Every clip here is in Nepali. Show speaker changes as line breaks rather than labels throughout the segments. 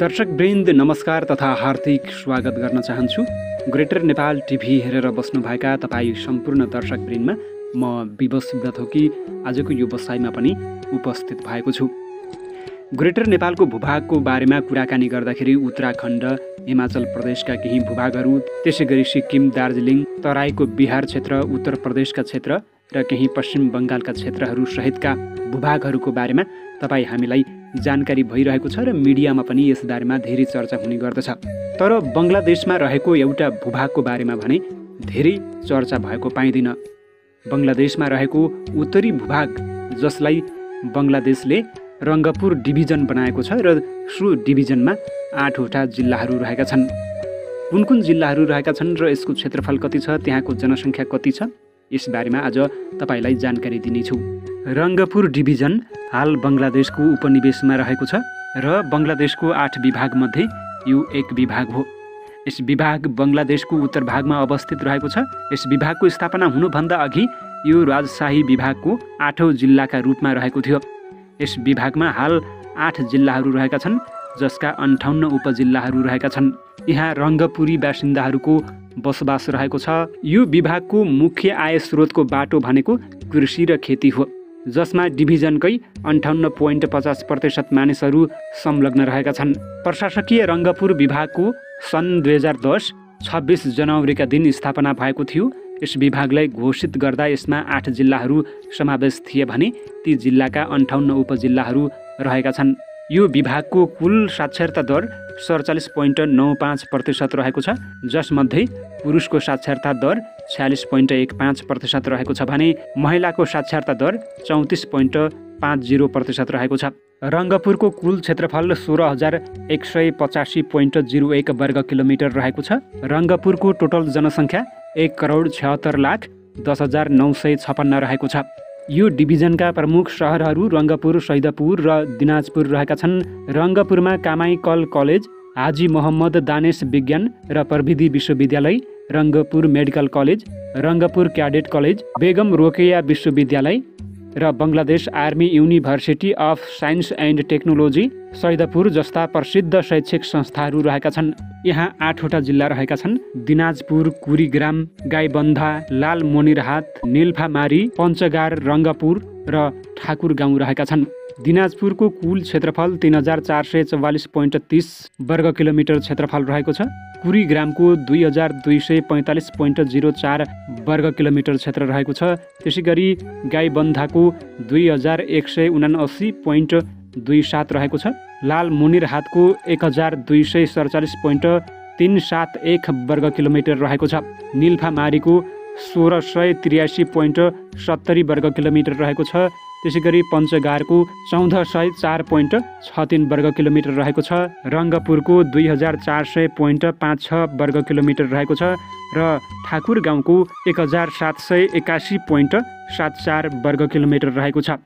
दर्शक वृन्द नमस्कार तथा हार्दिक स्वागत गर्न चाहन्छु ग्रेटर नेपाल टिभी हेरेर बस्नुभएका तपाईँ सम्पूर्ण दर्शक वृन्दमा म विवश थोकी आजको यो बसाइमा पनि उपस्थित भएको छु ग्रेटर नेपालको भूभागको बारेमा कुराकानी गर्दाखेरि उत्तराखण्ड हिमाचल प्रदेशका केही भूभागहरू त्यसै गरी सिक्किम दार्जिलिङ तराईको बिहार क्षेत्र उत्तर प्रदेशका क्षेत्र र केही पश्चिम बङ्गालका क्षेत्रहरू सहितका भूभागहरूको बारेमा तपाईँ हामीलाई जानकारी भइरहेको छ र मिडियामा पनि यसबारेमा धेरै चर्चा हुने गर्दछ तर बङ्गलादेशमा रहेको एउटा भूभागको बारेमा भने धेरै चर्चा भएको पाइँदैन बङ्गलादेशमा रहेको उत्तरी भूभाग जसलाई बङ्गलादेशले रङ्गपुर डिभिजन बनाएको छ र सो डिभिजनमा आठवटा जिल्लाहरू रहेका छन् कुन कुन जिल्लाहरू रहेका छन् र यसको क्षेत्रफल कति छ त्यहाँको जनसङ्ख्या कति छ यसबारेमा आज तपाईँलाई जानकारी दिनेछु रङ्गपुर डिभिजन हाल बङ्गलादेशको उपनिवेशमा रहेको छ र बङ्गलादेशको आठ विभागमध्ये यो एक विभाग हो यस विभाग बङ्गलादेशको उत्तर भागमा अवस्थित रहेको छ यस विभागको स्थापना हुनुभन्दा अघि यो राजशाही विभागको आठौँ जिल्लाका रूपमा रहेको थियो यस विभागमा हाल आठ जिल्लाहरू रहेका छन् जसका अन्ठाउन्न उपजिल्लाहरू रहेका छन् यहाँ रङ्गपुरी बासिन्दाहरूको बसोबास रहेको छ यो विभागको मुख्य आय स्रोतको बाटो भनेको कृषि र खेती हो जसमा डिभिजनकै अन्ठाउन्न पोइन्ट पचास प्रतिशत मानिसहरू संलग्न रहेका छन् प्रशासकीय रङ्गपुर विभागको सन् दुई हजार दस छब्बिस जनवरीका दिन स्थापना भएको थियो यस विभागलाई घोषित गर्दा यसमा आठ जिल्लाहरू समावेश थिए भने ती जिल्लाका अन्ठाउन्न उपजिल्लाहरू रहेका छन् यो विभागको कुल साक्षरता दर सडचालिस पोइन्ट नौ पाँच प्रतिशत रहेको छ जसमध्ये पुरुषको साक्षरता दर छ्यालिस पोइन्ट एक पाँच प्रतिशत रहेको छ भने महिलाको साक्षरता दर चौतिस पोइन्ट पाँच जिरो प्रतिशत रहेको छ रङ्गपुरको कुल क्षेत्रफल सोह्र हजार एक सय पचासी पोइन्ट जिरो एक वर्ग किलोमिटर रहेको छ रङ्गपुरको टोटल जनसङ्ख्या एक करोड छत्तर लाख दस हजार नौ सय छपन्न रहेको छ यो डिभिजनका प्रमुख सहरहरू रङ्गपुर सैदपुर र दिनाजपुर रहेका छन् रङ्गपुरमा कामाई कल कलेज हाजी मोहम्मद दानेश विज्ञान र प्रविधि विश्वविद्यालय Rangpur medical college Rangpur cadet college Begum Rokeya विश्वविद्यालय र Bangladesh army university of science and technology Saidpur जस्ता प्रसिद्ध शैक्षिक संस्थाहरू रहेका छन् यहाँ आठवटा जिल्ला रहेका छन् दिनाजपुर कुरीग्राम गाईबन्धा मोनिरहाट निल्फामारी पञ्चगार रङ्गपुर र ठाकुर गाउँ रहेका छन् दिनाजपुरको कुल क्षेत्रफल तिन हजार चार सय चौवालिस पोइन्ट तिस वर्ग किलोमिटर क्षेत्रफल रहेको छ कुरी ग्रामको दुई हजार दुई सय पैँतालिस पोइन्ट जिरो चार वर्ग किलोमिटर क्षेत्र रहेको छ त्यसै गरी गाईबन्धाको दुई हजार एक सय उनासी पोइन्ट दुई सात रहेको छ लाल मुनिरहातको एक हजार दुई सय सडचालिस पोइन्ट तिन सात एक वर्ग किलोमिटर रहेको छ निल्फामारीको सोह्र सय त्रियासी पोइन्ट सत्तरी वर्ग किलोमिटर रहेको छ त्यसै गरी पञ्चगारको चौध सय चार पोइन्ट छ तिन वर्ग किलोमिटर रहेको छ रङ्गपुरको दुई हजार चार सय पोइन्ट पाँच छ वर्ग किलोमिटर रहेको छ र ठाकुर गाउँको एक हजार सात सय एकासी पोइन्ट सात चार वर्ग किलोमिटर रहेको छ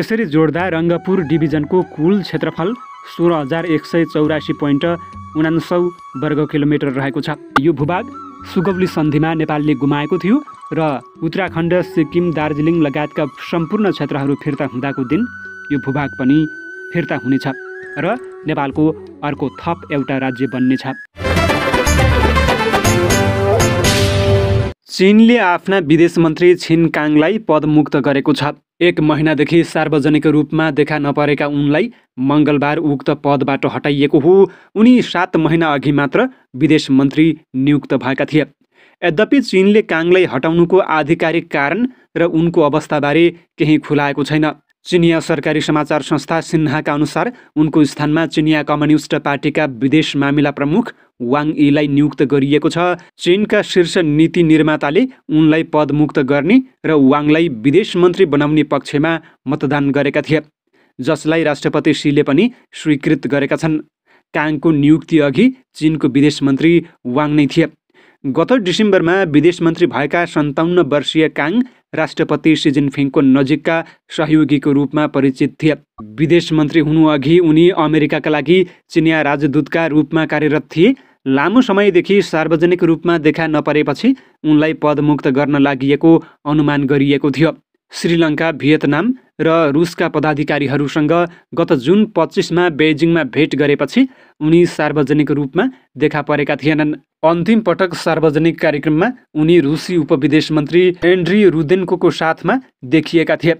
यसरी जोड्दा रङ्गपुर डिभिजनको कुल क्षेत्रफल सोह्र हजार एक सय चौरासी पोइन्ट उनान्सौ वर्ग किलोमिटर रहेको छ यो भूभाग सुगौली सन्धिमा नेपालले गुमाएको थियो र उत्तराखण्ड सिक्किम दार्जिलिङ लगायतका सम्पूर्ण क्षेत्रहरू फिर्ता हुँदाको दिन यो भूभाग पनि फिर्ता हुनेछ र नेपालको अर्को थप एउटा राज्य बन्नेछ चीनले आफ्ना विदेश मन्त्री काङलाई पदमुक्त गरेको छ एक महिनादेखि सार्वजनिक रूपमा देखा नपरेका उनलाई मङ्गलबार उक्त पदबाट हटाइएको हो उनी सात महिना अघि मात्र विदेश मन्त्री नियुक्त भएका थिए यद्यपि चीनले काङलाई हटाउनुको आधिकारिक कारण र उनको अवस्थाबारे केही खुलाएको छैन चिनिया सरकारी समाचार संस्था सिन्हाका अनुसार उनको स्थानमा चिनिया कम्युनिस्ट पार्टीका विदेश मामिला प्रमुख वाङ यीलाई नियुक्त गरिएको छ चीनका शीर्ष नीति निर्माताले उनलाई पदमुक्त गर्ने र वाङलाई विदेश मन्त्री बनाउने पक्षमा मतदान गरेका थिए जसलाई राष्ट्रपति सीले पनि स्वीकृत गरेका छन् काङको नियुक्ति अघि चिनको विदेश मन्त्री वाङ नै थिए गत डिसेम्बरमा विदेश मन्त्री भएका सन्ताउन्न वर्षीय काङ राष्ट्रपति सी जिनफिङको नजिकका सहयोगीको रूपमा परिचित थिए विदेश मन्त्री हुनुअघि उनी अमेरिकाका लागि चिनिया राजदूतका रूपमा कार्यरत थिए लामो समयदेखि सार्वजनिक रूपमा देखा नपरेपछि उनलाई पदमुक्त गर्न लागि अनुमान गरिएको थियो श्रीलङ्का भियतनाम र रुसका पदाधिकारीहरूसँग गत जुन पच्चिसमा बेजिङमा भेट गरेपछि उनी सार्वजनिक रूपमा देखा परेका थिएनन् अन्तिम पटक सार्वजनिक कार्यक्रममा उनी रुसी उपविदेश मन्त्री एन्ड्री रुदेन्को साथमा देखिएका थिए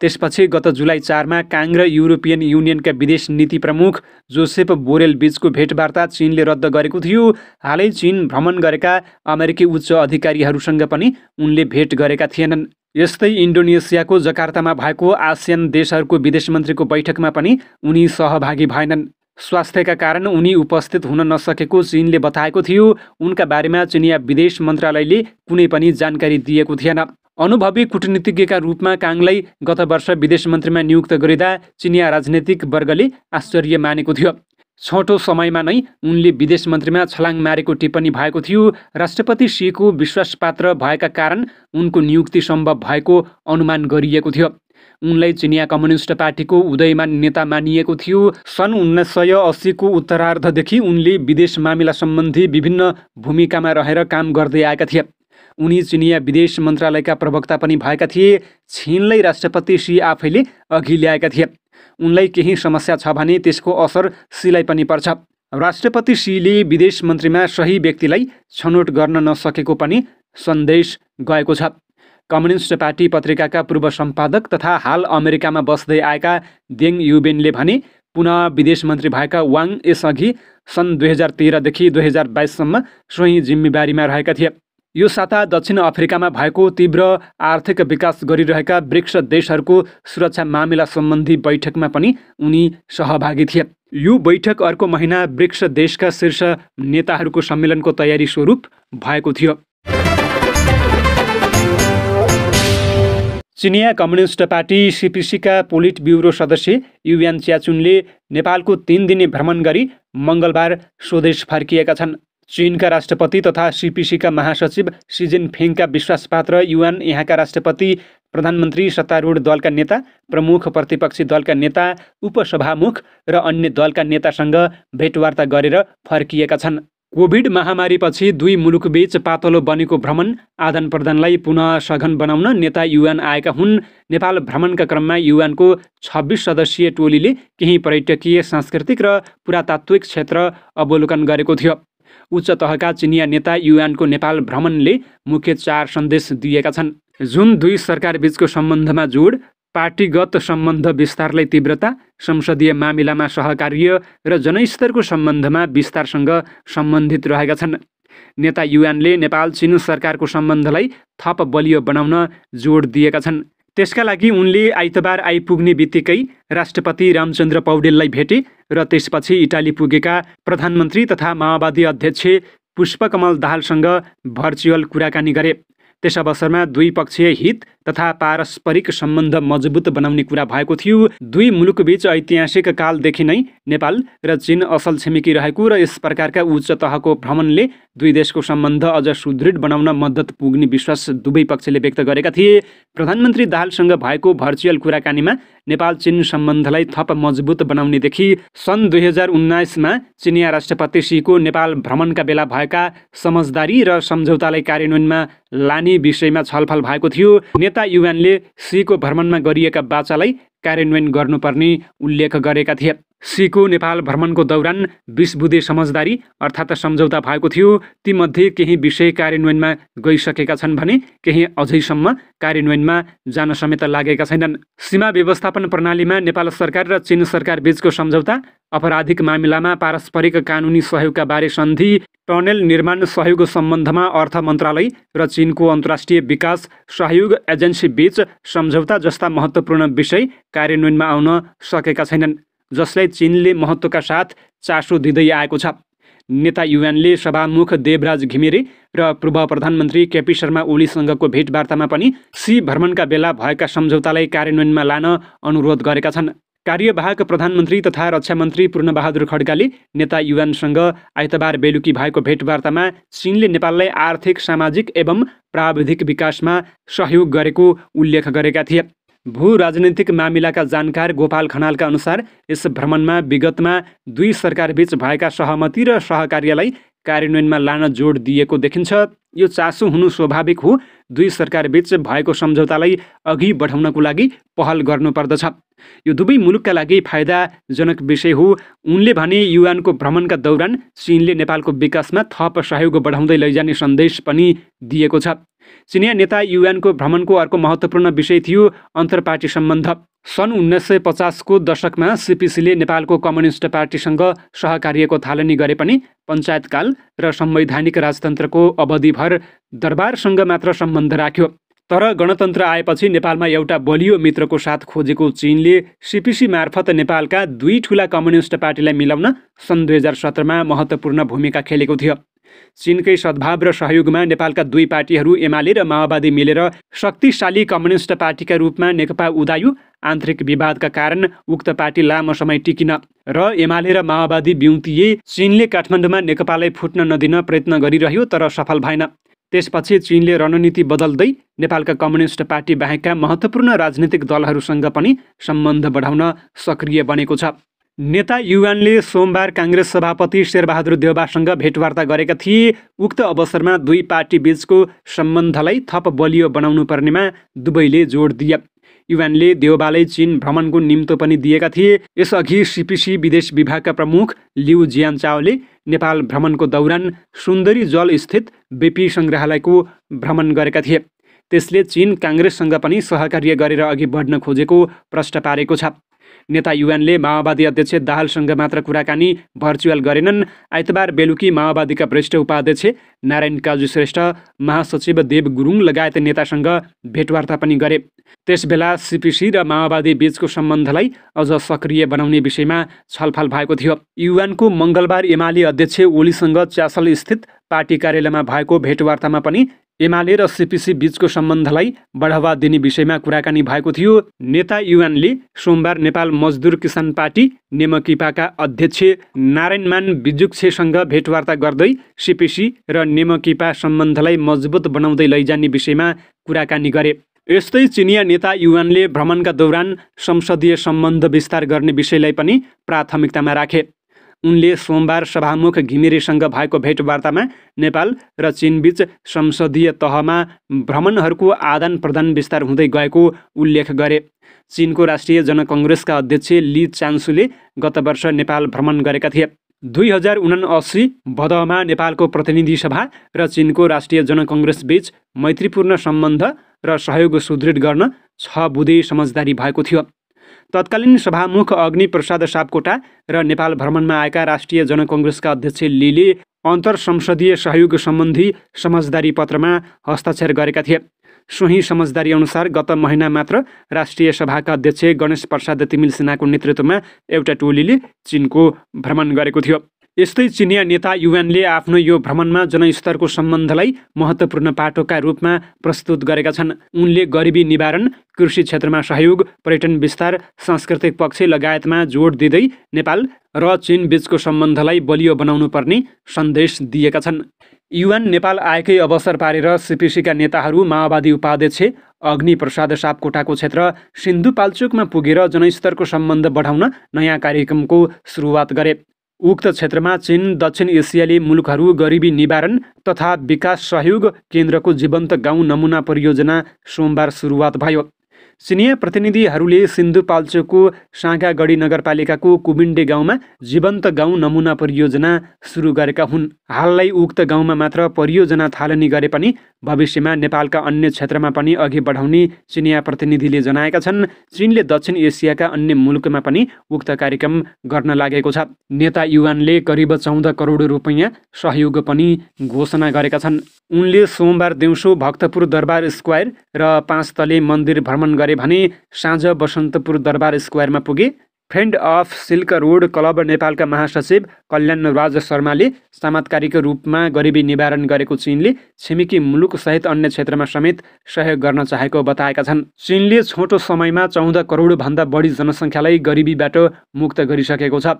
त्यसपछि गत जुलाई चारमा काङ र युरोपियन युनियनका विदेश नीति प्रमुख जोसेफ बोरेल बीचको भेटवार्ता चीनले रद्द गरेको थियो हालै चिन भ्रमण गरेका अमेरिकी उच्च अधिकारीहरूसँग पनि उनले भेट गरेका थिएनन् यस्तै इन्डोनेसियाको जकार्तामा भएको आसियन देशहरूको विदेश मन्त्रीको बैठकमा पनि उनी सहभागी भएनन् स्वास्थ्यका कारण उनी उपस्थित हुन नसकेको चिनले बताएको थियो उनका बारेमा चिनिया विदेश मन्त्रालयले कुनै पनि जानकारी दिएको थिएन अनुभवी कुटनीतिज्ञका रूपमा काङलाई गत वर्ष विदेश मन्त्रीमा नियुक्त गरिँदा चिनिया राजनैतिक वर्गले आश्चर्य मानेको थियो छोटो समयमा नै उनले विदेश मन्त्रीमा छलाङ मारेको टिप्पणी भएको थियो राष्ट्रपति सीको विश्वासपात्र भएका कारण उनको नियुक्ति सम्भव भएको अनुमान गरिएको थियो उनलाई चिनिया कम्युनिस्ट पार्टीको उदयमान नेता मानिएको थियो सन् उन्नाइस सय अस्सीको उत्तरार्धदेखि उनले विदेश मामिला सम्बन्धी विभिन्न भूमिकामा रहेर काम गर्दै आएका थिए उनी चिनिया विदेश मन्त्रालयका प्रवक्ता पनि भएका थिए छिनलाई राष्ट्रपति सी आफैले अघि ल्याएका थिए उनलाई केही समस्या छ भने त्यसको असर सीलाई पनि पर्छ राष्ट्रपति सीले विदेश मन्त्रीमा सही व्यक्तिलाई छनौट गर्न नसकेको पनि सन्देश गएको छ कम्युनिस्ट पार्टी पत्रिकाका पूर्व सम्पादक तथा हाल अमेरिकामा बस्दै आएका देङ युबेनले भने पुनः विदेश मन्त्री भएका वाङ यसअघि सन् दुई हजार तेह्रदेखि दुई हजार बाइससम्म सोही जिम्मेवारीमा रहेका थिए यो साता दक्षिण अफ्रिकामा भएको तीव्र आर्थिक विकास गरिरहेका ब्रिक्स देशहरूको सुरक्षा मामिला सम्बन्धी बैठकमा पनि उनी सहभागी थिए यो बैठक अर्को महिना ब्रिक्स देशका शीर्ष नेताहरूको सम्मेलनको तयारी स्वरूप भएको थियो चिनिया कम्युनिस्ट पार्टी सिपिसीका पोलिट ब्युरो सदस्य युएन च्याचुनले नेपालको तिन दिने भ्रमण गरी मङ्गलबार स्वदेश फर्किएका छन् चीनका राष्ट्रपति तथा सिपिसीका महासचिव सिजिन फिङका विश्वासपात्र युवान यहाँका राष्ट्रपति प्रधानमन्त्री सत्तारूढ दलका नेता प्रमुख प्रतिपक्षी दलका नेता उपसभामुख र अन्य दलका नेतासँग भेटवार्ता गरेर फर्किएका छन् कोभिड महामारीपछि दुई मुलुकबीच पातलो बनेको भ्रमण आदान प्रदानलाई पुनः सघन बनाउन नेता युएन आएका हुन् नेपाल भ्रमणका क्रममा युएनको छब्बिस सदस्यीय टोलीले केही पर्यटकीय सांस्कृतिक र पुरातात्विक क्षेत्र अवलोकन गरेको थियो उच्च तहका चिनिया नेता युआनको नेपाल भ्रमणले मुख्य चार सन्देश दिएका छन् जुन दुई सरकारबीचको सम्बन्धमा जोड पार्टीगत सम्बन्ध विस्तारलाई तीव्रता संसदीय मामिलामा सहकार्य र जनस्तरको सम्बन्धमा विस्तारसँग सम्बन्धित रहेका छन् नेता युआनले नेपाल चिन सरकारको सम्बन्धलाई थप बलियो बनाउन जोड दिएका छन् त्यसका लागि उनले आइतबार आइपुग्ने बित्तिकै राष्ट्रपति रामचन्द्र पौडेललाई भेटे र त्यसपछि इटाली पुगेका प्रधानमन्त्री तथा माओवादी अध्यक्ष पुष्पकमल दाहालसँग भर्चुअल कुराकानी गरे त्यस अवसरमा द्विपक्षीय हित तथा पारस्परिक सम्बन्ध मजबुत बनाउने कुरा भएको थियो दुई मुलुकबीच ऐतिहासिक कालदेखि नै नेपाल र चीन असल छिमेकी रहेको र यस प्रकारका उच्च तहको भ्रमणले दुई देशको सम्बन्ध अझ सुदृढ बनाउन मद्दत पुग्ने विश्वास दुवै पक्षले व्यक्त गरेका थिए प्रधानमन्त्री दाहालसँग भएको भर्चुअल कुराकानीमा नेपाल चीन सम्बन्धलाई थप मजबुत बनाउनेदेखि सन् दुई हजार उन्नाइसमा चिनिया राष्ट्रपति सीको नेपाल भ्रमणका बेला भएका समझदारी र सम्झौतालाई कार्यान्वयनमा लाने विषयमा छलफल भएको थियो नेता युवानले सीको भ्रमणमा गरिएका बाचालाई कार्यान्वयन गर्नुपर्ने उल्लेख गरेका थिए सिको नेपाल भ्रमणको दौरान बिस बुधे समझदारी अर्थात् सम्झौता भएको थियो तीमध्ये केही विषय कार्यान्वयनमा गइसकेका छन् भने केही अझैसम्म कार्यान्वयनमा जान समेत लागेका छैनन् सीमा व्यवस्थापन प्रणालीमा नेपाल सरकार र चीन सरकार बीचको सम्झौता आपराधिक मामिलामा पारस्परिक कानुनी सहयोगका बारे सन्धि टनेल निर्माण सहयोग सम्बन्धमा अर्थ मन्त्रालय र चीनको अन्तर्राष्ट्रिय विकास सहयोग एजेन्सी बीच सम्झौता जस्ता महत्त्वपूर्ण विषय कार्यान्वयनमा आउन सकेका छैनन् जसलाई चिनले महत्त्वका साथ चासो दिँदै आएको छ नेता युएनले सभामुख देवराज घिमिरे र पूर्व प्रधानमन्त्री केपी शर्मा ओलीसँगको भेटवार्तामा पनि सी भ्रमणका बेला भएका सम्झौतालाई कार्यान्वयनमा लान अनुरोध गरेका छन् कार्यवाहक प्रधानमन्त्री तथा रक्षा मन्त्री पूर्णबहादुर खड्काले नेता युवानसँग आइतबार बेलुकी भएको भेटवार्तामा चीनले नेपाललाई आर्थिक सामाजिक एवं प्राविधिक विकासमा सहयोग गरेको उल्लेख गरेका थिए भू राजनैतिक मामिलाका जानकार गोपाल खनालका अनुसार यस भ्रमणमा विगतमा दुई सरकारबीच भएका सहमति र सहकार्यलाई कार्यान्वयनमा लान जोड दिएको देखिन्छ यो चासो हुनु स्वाभाविक हो दुई सरकारबीच भएको सम्झौतालाई अघि बढाउनको लागि पहल गर्नुपर्दछ यो दुवै मुलुकका लागि फाइदाजनक विषय हो उनले भने युएनको भ्रमणका दौरान चिनले नेपालको विकासमा थप सहयोग बढाउँदै लैजाने सन्देश पनि दिएको छ चिनिया नेता युएनको भ्रमणको अर्को महत्त्वपूर्ण विषय थियो अन्तर्पार्टी सम्बन्ध सन् उन्नाइस सय पचासको दशकमा सिपिसीले नेपालको कम्युनिस्ट पार्टीसँग सहकार्यको थालनी गरे पनि पञ्चायतकाल र संवैधानिक राजतन्त्रको अवधिभर दरबारसँग मात्र सम्बन्ध राख्यो तर गणतन्त्र आएपछि नेपालमा एउटा बलियो मित्रको साथ खोजेको चिनले सिपिसी मार्फत नेपालका दुई ठुला कम्युनिस्ट पार्टीलाई मिलाउन सन् दुई हजार सत्रमा महत्त्वपूर्ण भूमिका खेलेको थियो चिनकै सद्भाव र सहयोगमा नेपालका दुई पार्टीहरू एमाले र माओवादी मिलेर शक्तिशाली कम्युनिस्ट पार्टीका रूपमा नेकपा उदायो आन्तरिक विवादका कारण उक्त पार्टी लामो समय टिकिन र एमाले र माओवादी बिउतिए चिनले काठमाडौँमा नेकपालाई फुट्न नदिन प्रयत्न गरिरह्यो तर सफल भएन त्यसपछि चिनले रणनीति बदल्दै नेपालका कम्युनिस्ट पार्टी बाहेकका महत्त्वपूर्ण राजनीतिक दलहरूसँग पनि सम्बन्ध बढाउन सक्रिय बनेको छ नेता युवानले सोमबार काङ्ग्रेस सभापति शेरबहादुर देवबासँग भेटवार्ता गरेका थिए उक्त अवसरमा दुई पार्टी बीचको सम्बन्धलाई थप बलियो बनाउनु पर्नेमा दुवैले जोड दिए युवानले देउबालाई चीन भ्रमणको निम्तो पनि दिएका थिए यसअघि सिपिसी विदेश विभागका प्रमुख लिउ चावले नेपाल भ्रमणको दौरान सुन्दरी जलस्थित बेपी सङ्ग्रहालयको भ्रमण गरेका थिए त्यसले चीन काङ्ग्रेससँग पनि सहकार्य गरेर अघि बढ्न खोजेको प्रष्ट पारेको छ नेता युएनले माओवादी अध्यक्ष दाहालसँग मात्र कुराकानी भर्चुअल गरेनन् आइतबार बेलुकी माओवादीका वरिष्ठ उपाध्यक्ष नारायण काजु श्रेष्ठ महासचिव देव गुरुङ लगायत नेतासँग भेटवार्ता पनि गरे त्यसबेला सिपिसी र माओवादी बीचको सम्बन्धलाई अझ सक्रिय बनाउने विषयमा छलफल भएको थियो युएनको मङ्गलबार एमाले अध्यक्ष ओलीसँग स्थित पार्टी कार्यालयमा भएको भेटवार्तामा पनि एमाले र सिपिसी बीचको सम्बन्धलाई बढावा दिने विषयमा कुराकानी भएको थियो नेता युवानले सोमबार नेपाल मजदुर किसान पार्टी नेमकिपाका अध्यक्ष नारायणमान बिजुक्षेसँग भेटवार्ता गर्दै सिपिसी र नेमकिपा सम्बन्धलाई मजबुत बनाउँदै लैजाने विषयमा कुराकानी गरे यस्तै चिनिया नेता युवानले भ्रमणका दौरान संसदीय सम्बन्ध विस्तार गर्ने विषयलाई पनि प्राथमिकतामा राखे उनले सोमबार सभामुख घिमिरेसँग भएको भेटवार्तामा नेपाल र चिनबीच संसदीय तहमा भ्रमणहरूको आदान प्रदान विस्तार हुँदै गएको उल्लेख गरे चिनको राष्ट्रिय जनकङ्ग्रेसका अध्यक्ष ली चान्सुले गत वर्ष नेपाल भ्रमण गरेका थिए दुई हजार असी भदौमा नेपालको प्रतिनिधि सभा र चिनको राष्ट्रिय बीच मैत्रीपूर्ण सम्बन्ध र सहयोग सुदृढ गर्न छ बुधे समझदारी भएको थियो तत्कालीन सभामुख अग्निप्रसाद सापकोटा र नेपाल भ्रमणमा आएका राष्ट्रिय जनकङ्ग्रेसका अध्यक्ष लिले अन्तर संसदीय सहयोग सम्बन्धी समझदारी पत्रमा हस्ताक्षर गरेका थिए सोही समझदारी अनुसार गत महिना मात्र राष्ट्रिय सभाका अध्यक्ष गणेश प्रसाद तिमिल सिन्हाको नेतृत्वमा एउटा टोलीले चिनको भ्रमण गरेको थियो यस्तै चिनिया नेता युएनले आफ्नो यो भ्रमणमा जनस्तरको सम्बन्धलाई महत्त्वपूर्ण पाटोका रूपमा प्रस्तुत गरेका छन् उनले गरिबी निवारण कृषि क्षेत्रमा सहयोग पर्यटन विस्तार सांस्कृतिक पक्ष लगायतमा जोड दिँदै नेपाल र चीन बीचको सम्बन्धलाई बलियो बनाउनु पर्ने सन्देश दिएका छन् युएन नेपाल आएकै अवसर पारेर सिपिसीका नेताहरू माओवादी उपाध्यक्ष अग्निप्रसाद सापकोटाको क्षेत्र सिन्धुपाल्चोकमा पुगेर जनस्तरको सम्बन्ध बढाउन नयाँ कार्यक्रमको सुरुवात गरे उक्त क्षेत्रमा चीन दक्षिण एसियाली मुलुकहरू गरिबी निवारण तथा विकास सहयोग केन्द्रको जीवन्त गाउँ नमुना परियोजना सोमबार सुरुवात भयो सिनिया प्रतिनिधिहरूले सिन्धुपाल्चोको साँगागढी नगरपालिकाको कुबिन्डे गाउँमा जीवन्त गाउँ नमुना परियोजना सुरु गरेका हुन् हाललाई उक्त गाउँमा मात्र परियोजना थालनी गरे पनि भविष्यमा नेपालका अन्य क्षेत्रमा पनि अघि बढाउने चिनिया प्रतिनिधिले जनाएका छन् चिनले दक्षिण एसियाका अन्य मुलुकमा पनि उक्त कार्यक्रम गर्न लागेको छ नेता युवानले करिब चौध करोड रुपियाँ सहयोग पनि घोषणा गरेका छन् उनले सोमबार दिउँसो भक्तपुर दरबार स्क्वायर र पाँच तले मन्दिर भ्रमण गरे गरे भने साँझ बसन्तपुर दरबार स्क्वायरमा पुगे friend of silk road club नेपालका महासचिव कल्याण राज शर्माले समात्कारीको रूपमा गरिबी निवारण गरेको चिनले छिमेकी मुलुक सहित अन्य क्षेत्रमा समेत सहयोग गर्न चाहेको बताएका छन् चिनले छोटो समयमा चौध करोडभन्दा बढी जनसङ्ख्यालाई गरिबीबाट मुक्त गरिसकेको छ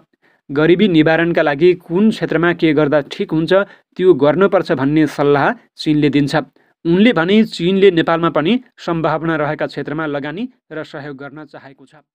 गरिबी निवारणका लागि कुन क्षेत्रमा के गर्दा ठिक हुन्छ त्यो गर्नुपर्छ भन्ने सल्लाह चिनले दिन्छ उनले भने चीनले नेपालमा पनि सम्भावना रहेका क्षेत्रमा लगानी र सहयोग गर्न चाहेको छ